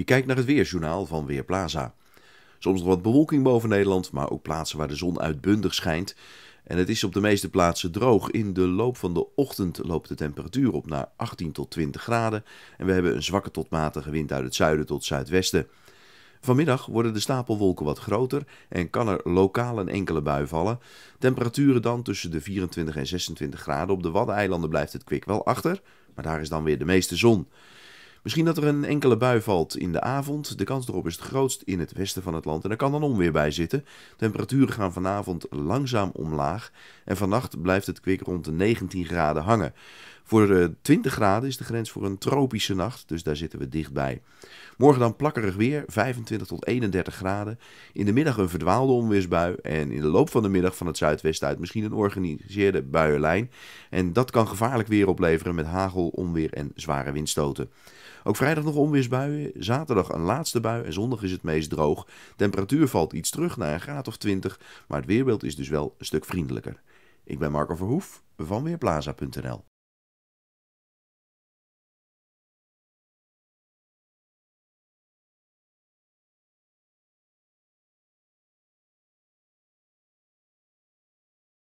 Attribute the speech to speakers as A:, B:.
A: Je kijkt naar het weerjournaal van Weerplaza. Soms nog wat bewolking boven Nederland, maar ook plaatsen waar de zon uitbundig schijnt. En het is op de meeste plaatsen droog. In de loop van de ochtend loopt de temperatuur op naar 18 tot 20 graden. En we hebben een zwakke tot matige wind uit het zuiden tot zuidwesten. Vanmiddag worden de stapelwolken wat groter en kan er lokaal een enkele bui vallen. Temperaturen dan tussen de 24 en 26 graden. Op de Waddeneilanden blijft het kwik wel achter, maar daar is dan weer de meeste zon. Misschien dat er een enkele bui valt in de avond. De kans erop is het grootst in het westen van het land. En er kan dan onweer bij zitten. Temperaturen gaan vanavond langzaam omlaag. En vannacht blijft het kwik rond de 19 graden hangen. Voor 20 eh, graden is de grens voor een tropische nacht, dus daar zitten we dichtbij. Morgen dan plakkerig weer, 25 tot 31 graden. In de middag een verdwaalde onweersbui en in de loop van de middag van het zuidwesten uit misschien een organiseerde buienlijn. En dat kan gevaarlijk weer opleveren met hagel, onweer en zware windstoten. Ook vrijdag nog onweersbuien, zaterdag een laatste bui en zondag is het meest droog. Temperatuur valt iets terug naar een graad of 20, maar het weerbeeld is dus wel een stuk vriendelijker. Ik ben Marco Verhoef van Weerplaza.nl.